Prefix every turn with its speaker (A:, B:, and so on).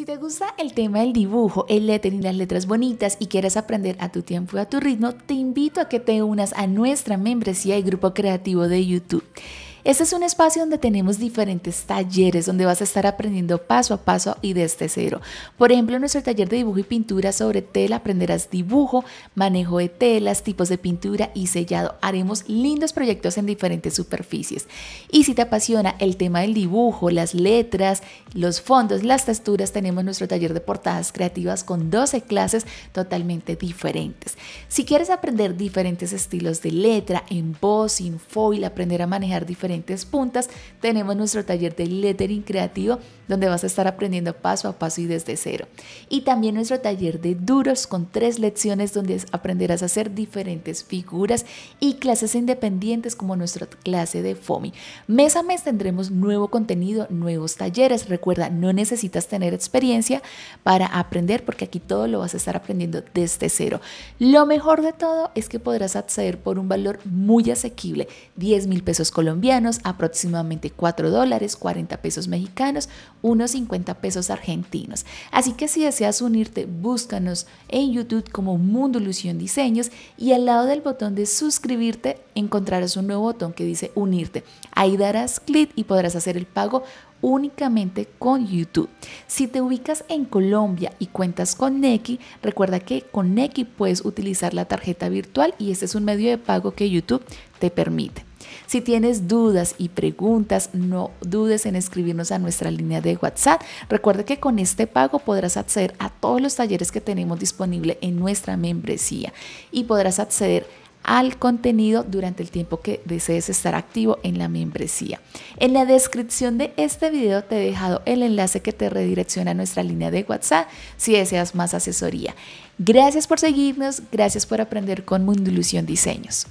A: Si te gusta el tema del dibujo, el y las letras bonitas y quieres aprender a tu tiempo y a tu ritmo, te invito a que te unas a nuestra membresía y grupo creativo de YouTube. Este es un espacio donde tenemos diferentes talleres, donde vas a estar aprendiendo paso a paso y desde cero. Por ejemplo, en nuestro taller de dibujo y pintura sobre tela aprenderás dibujo, manejo de telas, tipos de pintura y sellado. Haremos lindos proyectos en diferentes superficies. Y si te apasiona el tema del dibujo, las letras, los fondos, las texturas, tenemos nuestro taller de portadas creativas con 12 clases totalmente diferentes. Si quieres aprender diferentes estilos de letra, en voz, en foil, aprender a manejar diferentes puntas. Tenemos nuestro taller de lettering creativo donde vas a estar aprendiendo paso a paso y desde cero. Y también nuestro taller de duros con tres lecciones donde aprenderás a hacer diferentes figuras y clases independientes como nuestra clase de FOMI. Mes a mes tendremos nuevo contenido, nuevos talleres. Recuerda, no necesitas tener experiencia para aprender porque aquí todo lo vas a estar aprendiendo desde cero. Lo mejor de todo es que podrás acceder por un valor muy asequible, 10 mil pesos colombianos aproximadamente 4 dólares, 40 pesos mexicanos, unos 50 pesos argentinos. Así que si deseas unirte, búscanos en YouTube como Mundo Ilusión Diseños y al lado del botón de suscribirte encontrarás un nuevo botón que dice unirte. Ahí darás clic y podrás hacer el pago únicamente con YouTube. Si te ubicas en Colombia y cuentas con Nequi, recuerda que con Nequi puedes utilizar la tarjeta virtual y este es un medio de pago que YouTube te permite. Si tienes dudas y preguntas, no dudes en escribirnos a nuestra línea de WhatsApp. Recuerda que con este pago podrás acceder a todos los talleres que tenemos disponible en nuestra membresía y podrás acceder al contenido durante el tiempo que desees estar activo en la membresía. En la descripción de este video te he dejado el enlace que te redirecciona a nuestra línea de WhatsApp si deseas más asesoría. Gracias por seguirnos, gracias por aprender con Mundulusión Diseños.